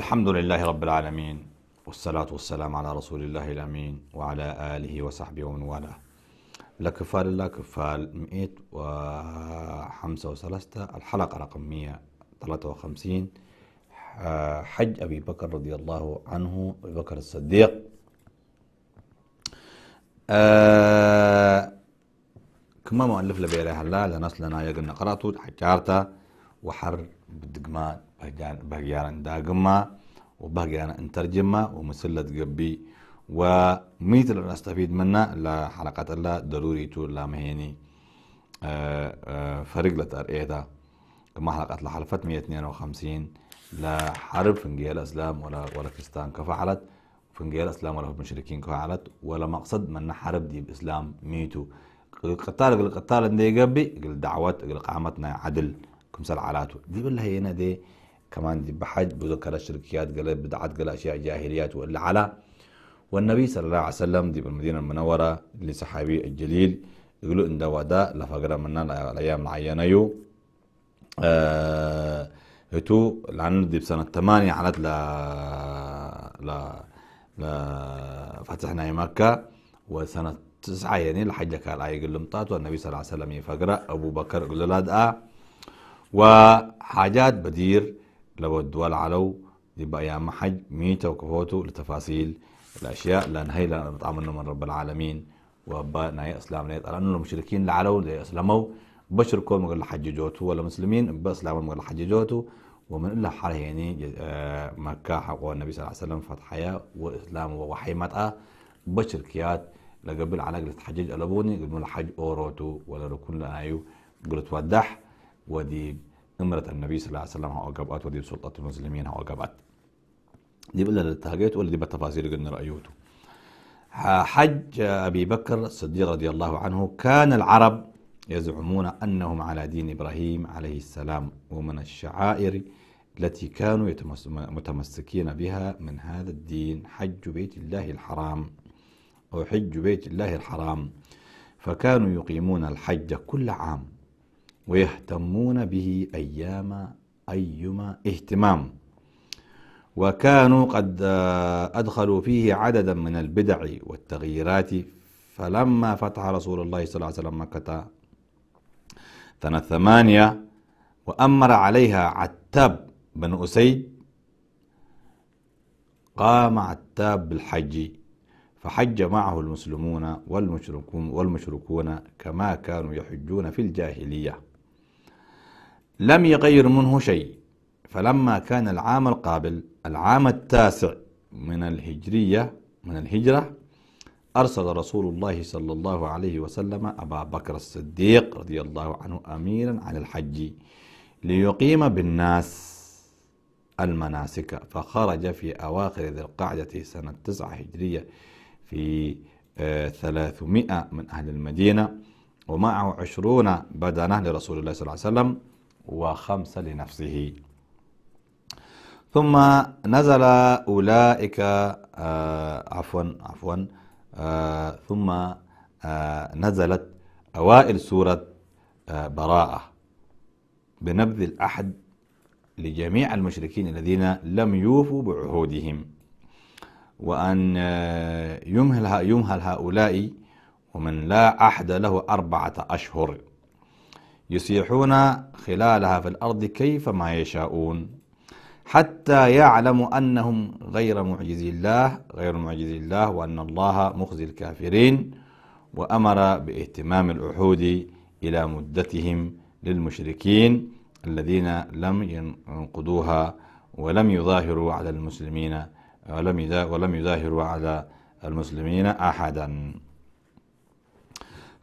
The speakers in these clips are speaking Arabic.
الحمد لله رب العالمين والصلاة والسلام على رسول الله الأمين وعلى آله وصحبه ومن والاه لكفال الله كفال 135 الحلقة رقم 153 حج أبي بكر رضي الله عنه أبي بكر الصديق كما مؤلف لبيري الله لناس لنا يقلنا قراته حجارته وحر بالدقمان بهجان داغما وبهجان انترجمة ومسلة قبي وميت اللي نستفيد لا حلقات الله ضروري تو لا مهيني آه، آه، فرق لتأرئيتا كما حلقات لحلفت 152 لا حرب فنجيل اسلام ولا ولا كستان كفعلت فنجيل اسلام ولا المشركين كفعلت ولا مقصد من حرب دي باسلام ميتو القتال القتال اندي قبي قل قامتنا عدل كمسال علاتو دي بالله هنا دي كمان بحج بذكر الشركيات قال بدعات قال أشياء جاهليات على والنبي صلى الله عليه وسلم دي بالمدينة المنورة لصحابي الجليل يقولوا إن ودا لفقرة منا الأيام العينة يو آه هتو لان دي بسنة ثمانية علت ل ل لفتحنا مكة وسنة تسعة يعني الحجة كان آي يقول لهم طات والنبي صلى الله عليه وسلم يفقرة أبو بكر يقول له لا وحاجات بدير لو الدول علو يبقى يا محج ميته وكفوتو لتفاصيل الاشياء لان هي لا طعمنا من رب العالمين وأبا يا اسلام لا لانه المشركين لعلو لا اسلموا بشر كون مقل جوتو ولا مسلمين باسلام مقل جوتو ومن إلا حال يعني مكة حقوا النبي صلى الله عليه وسلم فتحيا وإسلام ووحي مطأ بشر كيات لقبل على قلت حجج ألبوني قلت الحج أوروتو ولا ركن لأيو قلت ودح ودي نمرة النبي صلى الله عليه وسلم اجابات ودي سلطة المسلمين اجابات دي بقى الاتهاجات ولا دي بالتفاصيل قلنا رأيوته حج أبي بكر الصديق رضي الله عنه كان العرب يزعمون أنهم على دين إبراهيم عليه السلام ومن الشعائر التي كانوا متمسكين بها من هذا الدين حج بيت الله الحرام أو حج بيت الله الحرام فكانوا يقيمون الحج كل عام ويهتمون به أيام أيما اهتمام وكانوا قد أدخلوا فيه عددا من البدع والتغييرات فلما فتح رسول الله صلى الله عليه وسلم مكة سنة ثمانية وأمر عليها عتاب بن أسيد قام عتاب بالحج فحج معه المسلمون والمشركون, والمشركون كما كانوا يحجون في الجاهليه لم يغير منه شيء فلما كان العام القابل العام التاسع من الهجرية من الهجرة أرسل رسول الله صلى الله عليه وسلم أبا بكر الصديق رضي الله عنه أميرا على الحج ليقيم بالناس المناسك فخرج في أواخر ذي القعدة سنة تسعة هجرية في آه، ثلاثمائة من أهل المدينة ومعه عشرون بدنة لرسول الله صلى الله عليه وسلم وخمسة لنفسه ثم نزل أولئك آه عفوا عفوا آه ثم آه نزلت أوائل سورة آه، براءة بنبذ الأحد لجميع المشركين الذين لم يوفوا بعهودهم وأن آه، يمهل يمهل هؤلاء ومن لا عهد له أربعة أشهر يسيحون خلالها في الأرض كيفما يشاءون حتى يعلموا أنهم غير معجزي الله غير معجزي الله وأن الله مخزي الكافرين وأمر باهتمام العهود إلى مدتهم للمشركين الذين لم ينقضوها ولم يظاهروا على المسلمين ولم ولم يظاهروا على المسلمين أحدا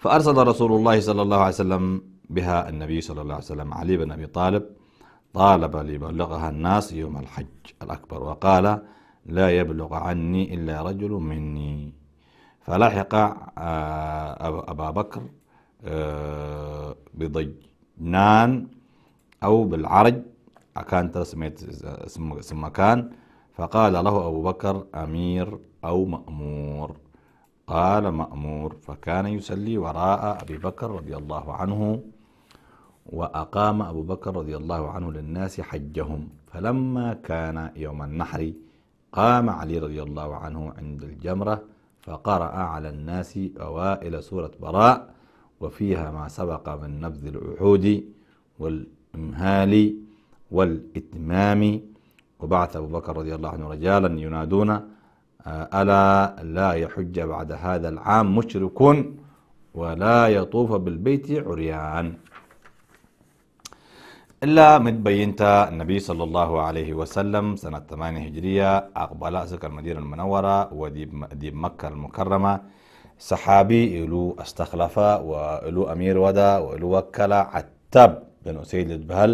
فأرسل رسول الله صلى الله عليه وسلم بها النبي صلى الله عليه وسلم علي بن أبي طالب طالب ليبلغها الناس يوم الحج الأكبر وقال لا يبلغ عني إلا رجل مني فلحق آه، أبا بكر آه، بضجنان أو بالعرج كان سميت اسم كان فقال له أبو بكر أمير أو مأمور قال مأمور فكان يسلي وراء أبي بكر رضي الله عنه وأقام أبو بكر رضي الله عنه للناس حجهم فلما كان يوم النحر قام علي رضي الله عنه عند الجمرة فقرأ على الناس أوائل سورة براء وفيها ما سبق من نبذ العهود والإمهال والإتمام وبعث أبو بكر رضي الله عنه رجالا ينادون ألا لا يحج بعد هذا العام مشرك ولا يطوف بالبيت عريان إلا مد بينتا النبي صلى الله عليه وسلم سنة 8 هجرية أقبل سكر المدينة المنورة وديب مكة المكرمة صحابي إلو استخلف وإلو أمير ودا وإلو وكلا عتب بن أسيد البهل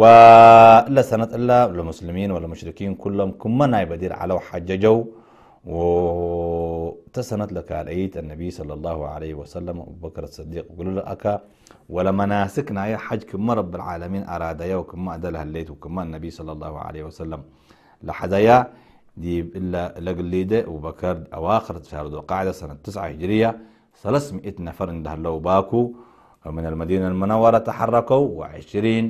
ولا سنة إلا المسلمين والمشركين المشركين كلهم كمنا يبدير على حججوا و اتصلت لك على عيد النبي صلى الله عليه وسلم أبو بكر الصديق يقول أكا ولا مناسكنا يا حج كما رب العالمين أراد يا وكما أدلها الليت وكما النبي صلى الله عليه وسلم لحدايا دي لقليدة أبو بكر أواخر شهر ذو القعدة سنة تسعة هجرية 300 نفر عندها لو باكو من المدينة المنورة تحركوا وعشرين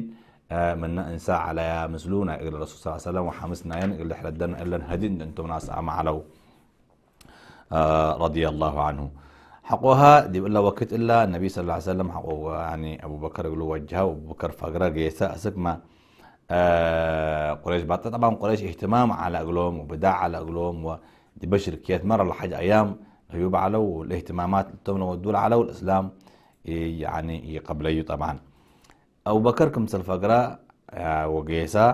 آه، من انسا على مسلونا الى الرسول صلى الله عليه وسلم وحمسنا ين الى حلدنا الا هدين انتم ناس علو آه، رضي الله عنه حقها النبي صلى الله عليه وسلم sal يعني أبو بكر يقول abubakar gulu wajha abubakar fagra geesa asagma قريش بعد طبعا قريش اهتمام على اقلهم وبداع على اقلهم بشر كيات مره لحد ايام هيوب على والاهتمامات تمنا والدول على والاسلام يعني يقبليه طبعا ابو بكر كم سلفقرا آه، وقيسا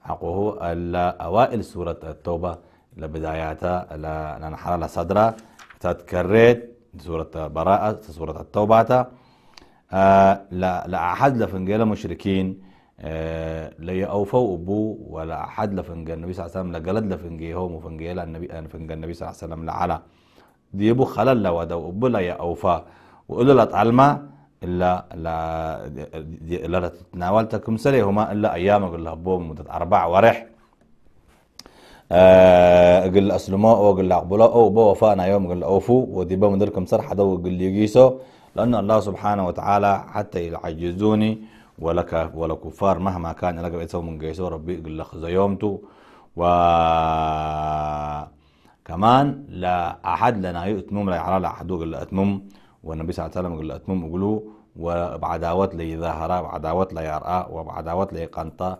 حقه الا اوائل سوره التوبه لبداياته لنحر على صدره تتكرر سورة براءة سورة التوبة آه لا لا أحد لفنجيلا مشركين آه، لا يأوفوا أبو ولا أحد لفنجال النبي صلى الله عليه وسلم لجلد لفنجيهم وفنجال النبي النبي صلى الله عليه وسلم لا آه، على ديبو خلل لو دو أبو لا يأوفا وقولوا لا تعلم إلا لا لا تتناول تكم سليهما إلا أيام أقول لها أبو مدة أربع ورح آه، قل اسلماء وقل أقبلاء او بوفانا يوم قل اوفو ودي بوم مدركم صرح دو قل يقيسو لان الله سبحانه وتعالى حتى يعجزوني ولك ولا كفار مهما كان لك بيتسو من قيسو ربي قل خزيومتو و كمان لا احد لنا يؤتمم لا يعرى لا احد قل اتمم والنبي صلى الله عليه وسلم قل اتمم قلو وبعداوات لي ظاهرة وبعداوات لي أرأى وبعداوات لي قنطة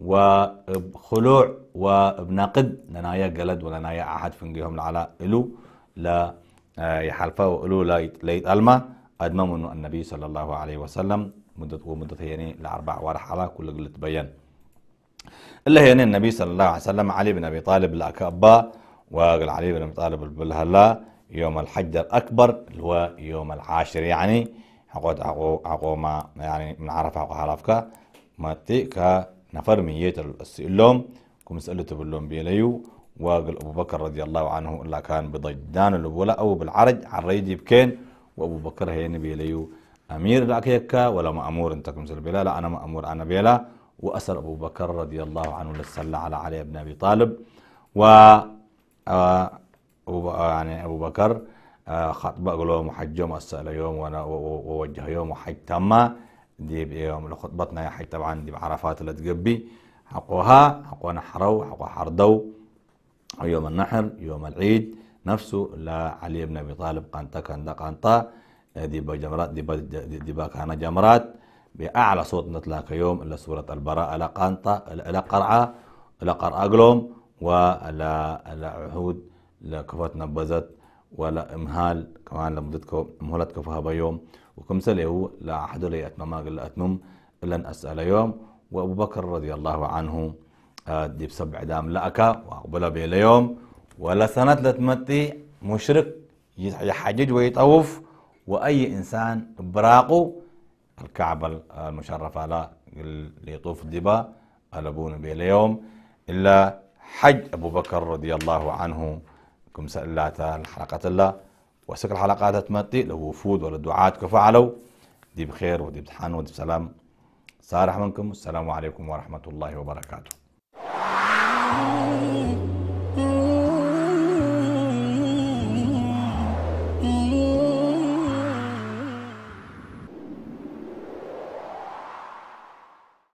وخلوع وبناقد لنايا قلد ولنايا احد فنجيهم على إلو لا آه، يحلفا وإلو لا ليت ألما أدمم أنه النبي صلى الله عليه وسلم مدة ومدة يعني لأربع وارح على كل قلت تبين إلا يعني النبي صلى الله عليه وسلم علي بن أبي طالب الأكبا وقال علي بن أبي طالب البلهلا يوم الحج الأكبر اللي هو يوم العاشر يعني حقوت حقو ما يعني من عرفة حقو ما تيك يتر السئلوم كم سألت باللوم بيليو واقل أبو بكر رضي الله عنه إلا كان بضيدان الأولى أو بالعرج عريدي بكين وأبو بكر هي نبي ليو أمير لأكيكا ولا مأمور أنت كم بلا لا أنا مأمور أنا بيلا وأسر أبو بكر رضي الله عنه للسلة على علي بن أبي طالب و آه، آه، يعني أبو بكر أقول آه، قلوه محجم أسأل يوم ووجه يوم وحج تمّا ديب بيوم لخطبتنا يا حي طبعا دي بعرفات اللي تقبي حقوها حقونا حرو حقو حردو يوم النحر يوم العيد نفسه لعلي بن ابي طالب قانتا كندا قانتا دي بجمرات دي دي باكانا جمرات باعلى صوت نطلع يوم الا سوره البراءه لا قانتا لا قرعه لا قرعه قلوم ولا عهود لكفت نبذت ولا امهال كمان لمدتكم مهلتكم فهبا وكم وكمسل هو لا أحد لي أتمم لا أتمم لن أسأل يوم وأبو بكر رضي الله عنه آه، دي بسبع دام لأكا وأقبل بي اليوم ولا سنة لتمتي مشرك يحجج ويطوف وأي إنسان براقو الكعبة المشرفة لا يطوف الدبا ألبون بي اليوم إلا حج أبو بكر رضي الله عنه كم سألات الحلقة الله وسك الحلقات تمطي لو وفود ولا دعاة كفعلوا دي بخير ودي بتحان ودي بسلام صارح منكم السلام عليكم ورحمة الله وبركاته